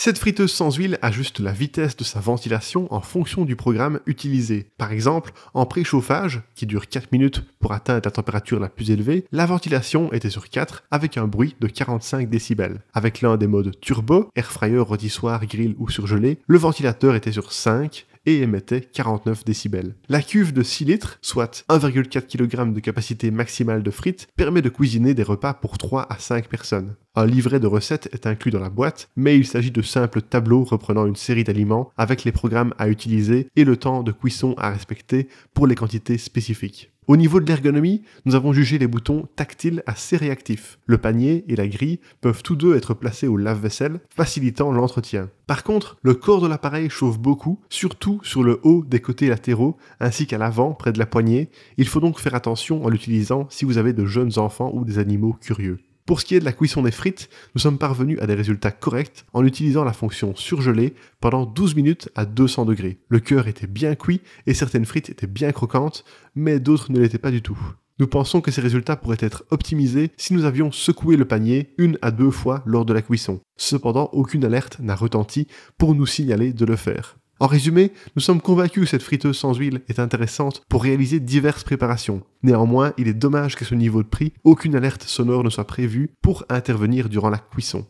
Cette friteuse sans huile ajuste la vitesse de sa ventilation en fonction du programme utilisé. Par exemple, en préchauffage, qui dure 4 minutes pour atteindre la température la plus élevée, la ventilation était sur 4 avec un bruit de 45 décibels. Avec l'un des modes turbo, air fryer, rôtissoir, grill ou surgelé, le ventilateur était sur 5 et émettait 49 décibels. La cuve de 6 litres, soit 1,4 kg de capacité maximale de frites, permet de cuisiner des repas pour 3 à 5 personnes. Un livret de recettes est inclus dans la boîte, mais il s'agit de simples tableaux reprenant une série d'aliments avec les programmes à utiliser et le temps de cuisson à respecter pour les quantités spécifiques. Au niveau de l'ergonomie, nous avons jugé les boutons tactiles assez réactifs. Le panier et la grille peuvent tous deux être placés au lave-vaisselle, facilitant l'entretien. Par contre, le corps de l'appareil chauffe beaucoup, surtout sur le haut des côtés latéraux, ainsi qu'à l'avant, près de la poignée. Il faut donc faire attention en l'utilisant si vous avez de jeunes enfants ou des animaux curieux. Pour ce qui est de la cuisson des frites, nous sommes parvenus à des résultats corrects en utilisant la fonction surgelée pendant 12 minutes à 200 degrés. Le cœur était bien cuit et certaines frites étaient bien croquantes, mais d'autres ne l'étaient pas du tout. Nous pensons que ces résultats pourraient être optimisés si nous avions secoué le panier une à deux fois lors de la cuisson. Cependant, aucune alerte n'a retenti pour nous signaler de le faire. En résumé, nous sommes convaincus que cette friteuse sans huile est intéressante pour réaliser diverses préparations. Néanmoins, il est dommage qu'à ce niveau de prix, aucune alerte sonore ne soit prévue pour intervenir durant la cuisson.